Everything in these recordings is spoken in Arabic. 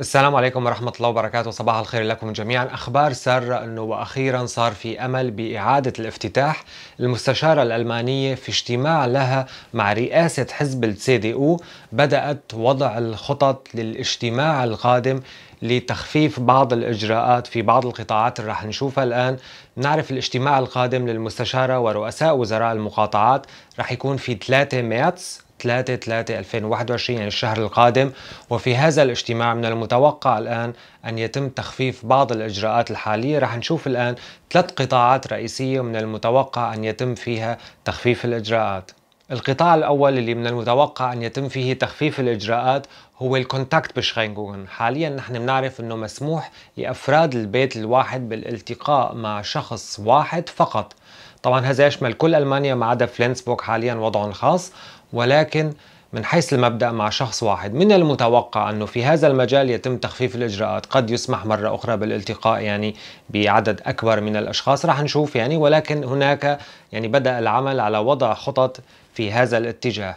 السلام عليكم ورحمة الله وبركاته صباح الخير لكم جميعا أخبار سارة أنه وأخيرا صار في أمل بإعادة الافتتاح المستشارة الألمانية في اجتماع لها مع رئاسة حزب السي دي او بدأت وضع الخطط للاجتماع القادم لتخفيف بعض الإجراءات في بعض القطاعات اللي رح نشوفها الآن نعرف الاجتماع القادم للمستشارة ورؤساء وزراء المقاطعات رح يكون في 3 مارس 3 3 2021 يعني الشهر القادم وفي هذا الاجتماع من المتوقع الآن أن يتم تخفيف بعض الإجراءات الحالية رح نشوف الآن ثلاث قطاعات رئيسية من المتوقع أن يتم فيها تخفيف الإجراءات القطاع الأول اللي من المتوقع أن يتم فيه تخفيف الإجراءات هو الكونتاكت بشخينغون حاليا نحن بنعرف أنه مسموح لأفراد البيت الواحد بالالتقاء مع شخص واحد فقط طبعا هذا يشمل كل ألمانيا ما عدا فلينسبوك حاليا وضعهم الخاص ولكن من حيث المبدأ مع شخص واحد من المتوقع أنه في هذا المجال يتم تخفيف الإجراءات قد يسمح مرة أخرى بالالتقاء يعني بعدد أكبر من الأشخاص رح نشوف يعني ولكن هناك يعني بدأ العمل على وضع خطط في هذا الاتجاه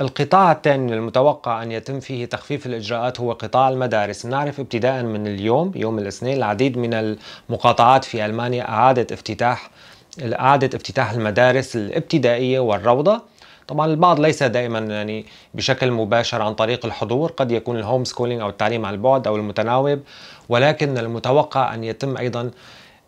القطاع الثاني المتوقع أن يتم فيه تخفيف الإجراءات هو قطاع المدارس نعرف ابتداء من اليوم يوم الاثنين العديد من المقاطعات في ألمانيا أعادت افتتاح أعادت افتتاح المدارس الابتدائية والروضة طبعا البعض ليس دائما يعني بشكل مباشر عن طريق الحضور قد يكون الهوم سكولينج أو التعليم عن البعد أو المتناوب ولكن المتوقع أن يتم أيضا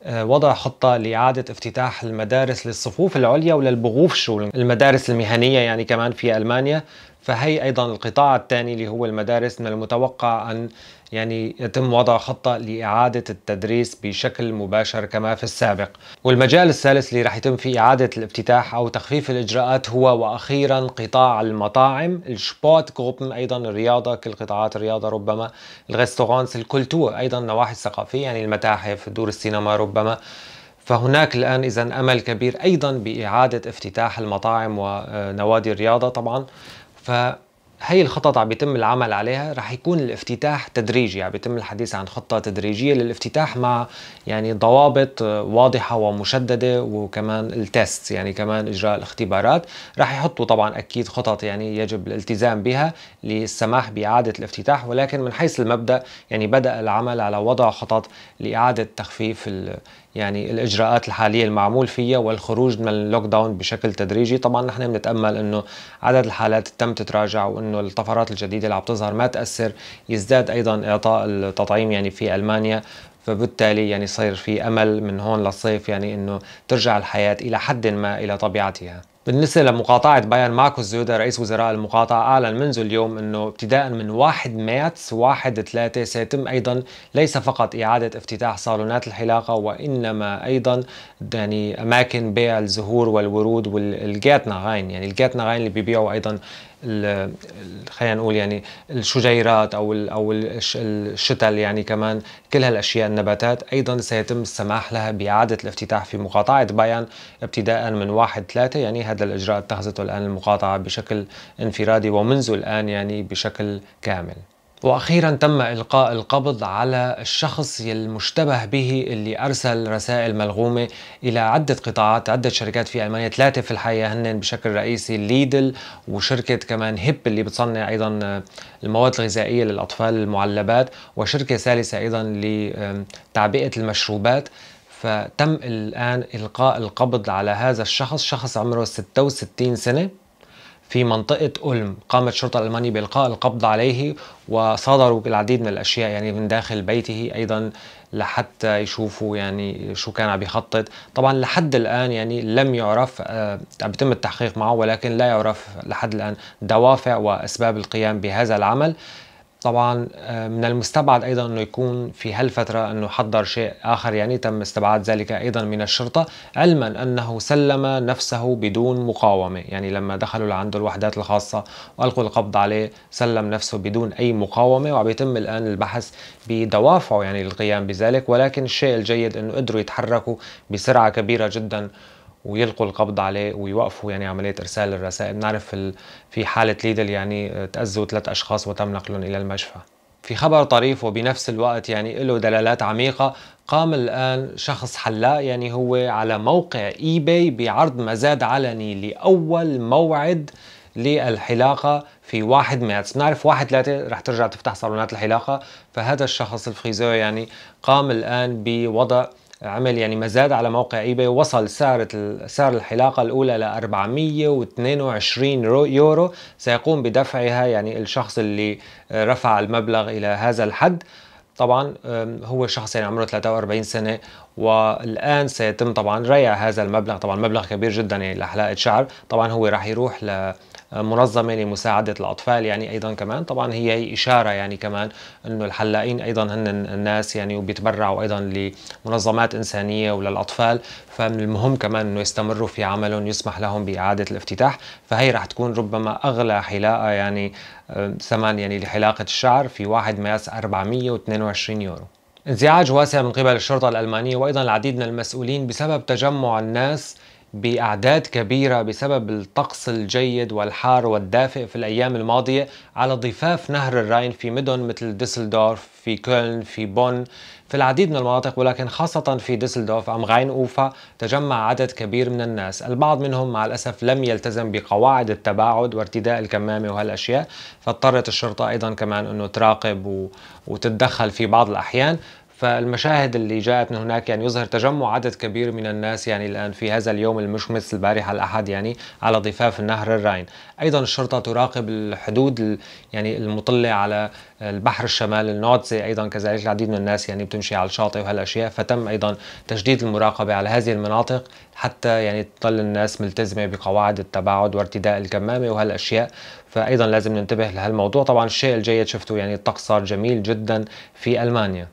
آه، وضع خطة لإعادة افتتاح المدارس للصفوف العليا وللبغوف شو المدارس المهنية يعني كمان في ألمانيا فهي أيضا القطاع الثاني اللي هو المدارس من المتوقع أن يعني يتم وضع خطة لإعادة التدريس بشكل مباشر كما في السابق والمجال الثالث اللي راح يتم فيه إعادة الافتتاح أو تخفيف الإجراءات هو وأخيرا قطاع المطاعم الشبوت كوبن أيضا الرياضة كل قطاعات الرياضة ربما الغستورانس الكولتور أيضا النواحي الثقافية يعني المتاحف دور السينما ربما فهناك الآن إذا أمل كبير أيضا بإعادة افتتاح المطاعم ونوادي الرياضة طبعا فهي الخطط عم بيتم العمل عليها رح يكون الافتتاح تدريجي عم بيتم الحديث عن خطة تدريجية للافتتاح مع يعني ضوابط واضحة ومشددة وكمان التست يعني كمان إجراء الاختبارات رح يحطوا طبعا أكيد خطط يعني يجب الالتزام بها للسماح بإعادة الافتتاح ولكن من حيث المبدأ يعني بدأ العمل على وضع خطط لإعادة تخفيف يعني الاجراءات الحاليه المعمول فيها والخروج من اللوك داون بشكل تدريجي طبعا نحن بنتامل انه عدد الحالات تم تتراجع وانه الطفرات الجديده اللي عم تظهر ما تاثر يزداد ايضا اعطاء التطعيم يعني في المانيا فبالتالي يعني صير في امل من هون للصيف يعني انه ترجع الحياه الى حد ما الى طبيعتها بالنسبة لمقاطعة بايان ماركوس زيودا رئيس وزراء المقاطعة أعلن منذ اليوم أنه ابتداء من 1 مارس 1 3 سيتم أيضا ليس فقط إعادة افتتاح صالونات الحلاقة وإنما أيضا يعني أماكن بيع الزهور والورود غاين يعني غاين اللي بيبيعوا أيضا خلينا نقول يعني الشجيرات او او الشتل يعني كمان كل هالاشياء النباتات ايضا سيتم السماح لها باعاده الافتتاح في مقاطعه بايان ابتداء من 1 3 يعني هذا الاجراء اتخذته الان المقاطعه بشكل انفرادي ومنذ الان يعني بشكل كامل واخيرا تم القاء القبض على الشخص المشتبه به اللي ارسل رسائل ملغومه الى عده قطاعات عده شركات في المانيا ثلاثه في الحقيقه هن بشكل رئيسي ليدل وشركه كمان هيب اللي بتصنع ايضا آه، المواد الغذائيه للاطفال المعلبات وشركه ثالثه ايضا لتعبئه المشروبات فتم الان القاء القبض على هذا الشخص شخص عمره 66 سنه في منطقة أولم قامت الشرطة الألمانية بإلقاء القبض عليه وصادروا العديد من الأشياء يعني من داخل بيته أيضا لحتى يشوفوا يعني شو كان عم يخطط طبعا لحد الآن يعني لم يعرف آه عم يتم التحقيق معه ولكن لا يعرف لحد الآن دوافع وأسباب القيام بهذا العمل طبعا آه، من المستبعد ايضا انه يكون في هالفتره انه حضر شيء اخر يعني تم استبعاد ذلك ايضا من الشرطه علما انه سلم نفسه بدون مقاومه يعني لما دخلوا لعنده الوحدات الخاصه والقوا القبض عليه سلم نفسه بدون اي مقاومه وعم يتم الان البحث بدوافعه يعني للقيام بذلك ولكن الشيء الجيد انه قدروا يتحركوا بسرعه كبيره جدا ويلقوا القبض عليه ويوقفوا يعني عمليه ارسال الرسائل بنعرف في حاله ليدل يعني تاذوا ثلاث اشخاص وتم نقلهم الى المشفى في خبر طريف وبنفس الوقت يعني له دلالات عميقة قام الآن شخص حلاق يعني هو على موقع اي باي بعرض مزاد علني لأول موعد للحلاقة في 1 مارس بنعرف 1 3 رح ترجع تفتح صالونات الحلاقة فهذا الشخص الفريزور يعني قام الآن بوضع عمل يعني مزاد على موقع ايباي وصل سعر سعر الحلاقة الأولى ل 422 يورو سيقوم بدفعها يعني الشخص اللي رفع المبلغ إلى هذا الحد طبعا هو شخص يعني عمره 43 سنة والآن سيتم طبعا ريع هذا المبلغ طبعا مبلغ كبير جدا يعني لحلاقة شعر طبعا هو راح يروح ل منظمه لمساعده الاطفال يعني ايضا كمان طبعا هي اشاره يعني كمان انه الحلاقين ايضا هن الناس يعني وبيتبرعوا ايضا لمنظمات انسانيه وللاطفال فمن المهم كمان انه يستمروا في عملهم يسمح لهم باعاده الافتتاح فهي رح تكون ربما اغلى حلاقه يعني آه، ثمن يعني لحلاقه الشعر في 1 مارس 422 يورو انزعاج واسع من قبل الشرطة الألمانية وأيضا العديد من المسؤولين بسبب تجمع الناس باعداد كبيره بسبب الطقس الجيد والحار والدافئ في الايام الماضيه على ضفاف نهر الراين في مدن مثل ديسلدورف في كولن في بون في العديد من المناطق ولكن خاصة في ديسلدورف أم غاين أوفا تجمع عدد كبير من الناس البعض منهم مع الأسف لم يلتزم بقواعد التباعد وارتداء الكمامة وهالأشياء فاضطرت الشرطة أيضا كمان أنه تراقب وتتدخل في بعض الأحيان فالمشاهد اللي جاءت من هناك يعني يظهر تجمع عدد كبير من الناس يعني الآن في هذا اليوم المشمس البارحة الأحد يعني على ضفاف النهر الراين أيضا الشرطة تراقب الحدود يعني المطلة على البحر الشمال النوتسي أيضا كذلك العديد من الناس يعني بتمشي على الشاطئ وهالأشياء فتم أيضا تشديد المراقبة على هذه المناطق حتى يعني تظل الناس ملتزمة بقواعد التباعد وارتداء الكمامة وهالأشياء فأيضا لازم ننتبه لهالموضوع طبعا الشيء الجيد شفته يعني الطقس صار جميل جدا في ألمانيا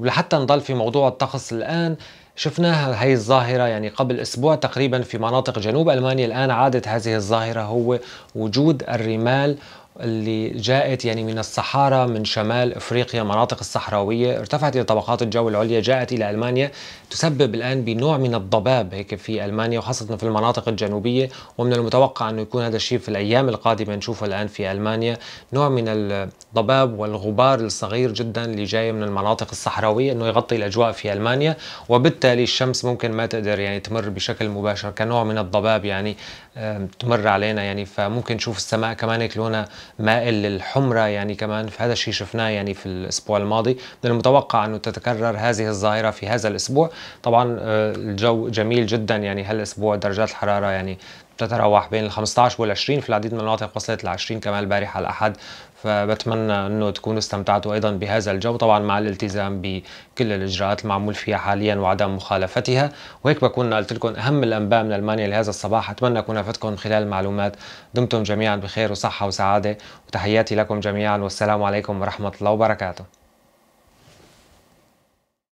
ولحتى نضل في موضوع الطقس الآن شفناها هي الظاهرة يعني قبل أسبوع تقريبا في مناطق جنوب ألمانيا الآن عادت هذه الظاهرة هو وجود الرمال اللي جاءت يعني من الصحارى من شمال افريقيا مناطق الصحراويه ارتفعت الى طبقات الجو العليا جاءت الى المانيا تسبب الان بنوع من الضباب هيك في المانيا وخاصه في المناطق الجنوبيه ومن المتوقع انه يكون هذا الشيء في الايام القادمه نشوفه الان في المانيا نوع من الضباب والغبار الصغير جدا اللي جاي من المناطق الصحراويه انه يغطي الاجواء في المانيا وبالتالي الشمس ممكن ما تقدر يعني تمر بشكل مباشر كنوع من الضباب يعني تمر علينا يعني فممكن نشوف السماء كمان هيك لونها مائل للحمرة يعني كمان هذا الشيء شفناه يعني في الأسبوع الماضي من المتوقع أنه تتكرر هذه الظاهرة في هذا الأسبوع طبعا آه، الجو جميل جدا يعني هالأسبوع درجات الحرارة يعني تتراوح بين ال 15 وال 20 في العديد من المناطق وصلت ل 20 كمان البارحه الاحد فبتمنى انه تكونوا استمتعتوا ايضا بهذا الجو طبعا مع الالتزام بكل الاجراءات المعمول فيها حاليا وعدم مخالفتها وهيك بكون قلت لكم اهم الانباء من المانيا لهذا الصباح اتمنى اكون افدتكم خلال المعلومات دمتم جميعا بخير وصحه وسعاده وتحياتي لكم جميعا والسلام عليكم ورحمه الله وبركاته